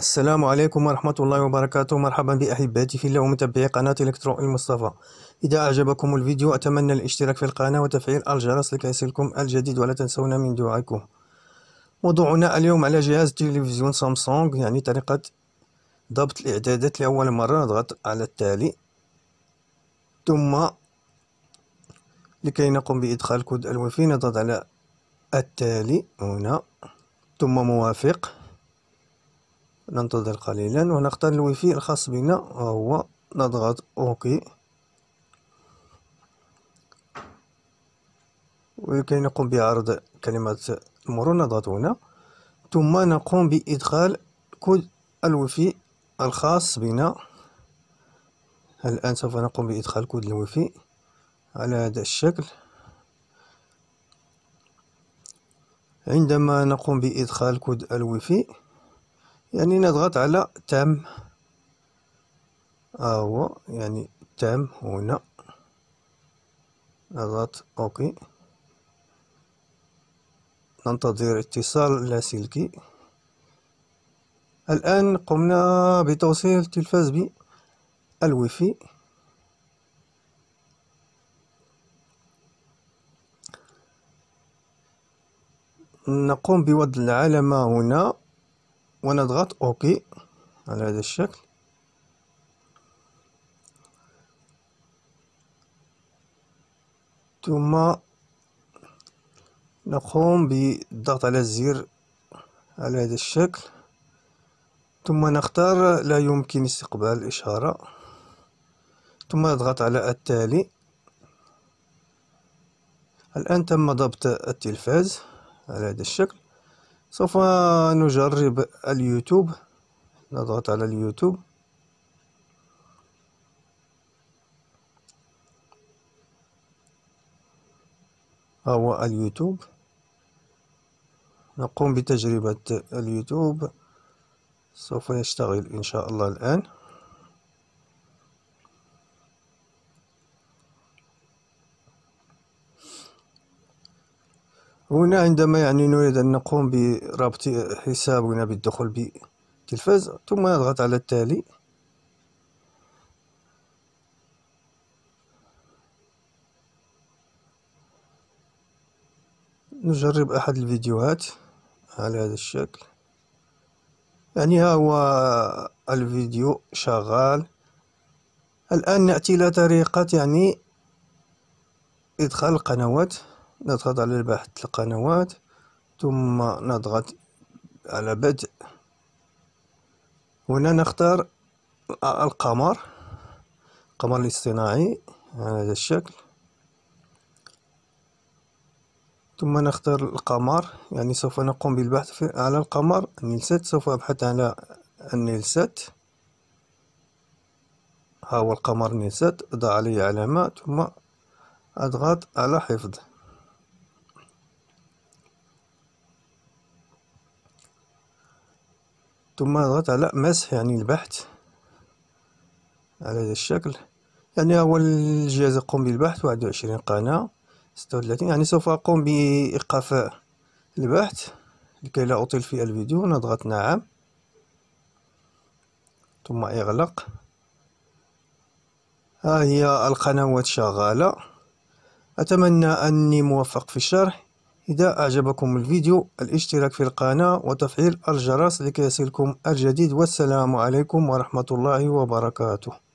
السلام عليكم ورحمة الله وبركاته مرحبا بأحباتي في الله ومتابعي قناة إلكترو المصطفى إذا أعجبكم الفيديو أتمنى الاشتراك في القناة وتفعيل الجرس لكي يصلكم الجديد ولا تنسونا من دعائكم موضوعنا اليوم على جهاز تلفزيون سامسونج يعني طريقة ضبط الإعدادات لأول مرة نضغط على التالي ثم لكي نقوم بإدخال كود الوفي نضغط على التالي هنا ثم موافق ننتظر قليلا ونختار الواي فاي الخاص بنا وهو نضغط اوكي ويمكن نقوم بعرض كلمة المرور نضغط هنا ثم نقوم بإدخال كود الواي فاي الخاص بنا الآن سوف نقوم بإدخال كود الواي فاي على هذا الشكل عندما نقوم بإدخال كود الواي فاي يعني نضغط على تم ها هو يعني تم هنا نضغط اوكي ننتظر اتصال لاسلكي الآن قمنا بتوصيل التلفاز بالويفي نقوم بوضع العلامة هنا ونضغط اوكي على هذا الشكل ثم نقوم بالضغط على الزر على هذا الشكل ثم نختار لا يمكن استقبال الإشارة ثم نضغط على التالي الآن تم ضبط التلفاز على هذا الشكل سوف نجرب اليوتيوب نضغط على اليوتيوب هو اليوتيوب نقوم بتجربة اليوتيوب سوف يشتغل إن شاء الله الآن هنا عندما يعني نريد أن نقوم بربط حسابنا بالدخول بالتلفاز ثم نضغط على التالي نجرب أحد الفيديوهات على هذا الشكل يعني ها هو الفيديو شغال الآن نأتي إلى طريقة يعني إدخال القنوات نضغط على البحث القنوات ثم نضغط على بدء هنا نختار القمر القمر الاصطناعي على هذا الشكل ثم نختار القمر يعني سوف نقوم بالبحث على القمر النيلسات سوف أبحث على النيلسات ها هو القمر نيلسات أضع عليه علامة ثم أضغط على حفظ ثم اضغط على مسح يعني البحث على هذا الشكل يعني هو الجهاز يقوم بالبحث واحد وعشرين قناة ستة وثلاثين يعني سوف أقوم بإيقاف البحث لكي لا أطيل في الفيديو نضغط نعم ثم اغلق ها هي القنوات شغالة أتمنى أني موفق في الشرح إذا أعجبكم الفيديو الاشتراك في القناة وتفعيل الجرس لكي يصلكم الجديد والسلام عليكم ورحمة الله وبركاته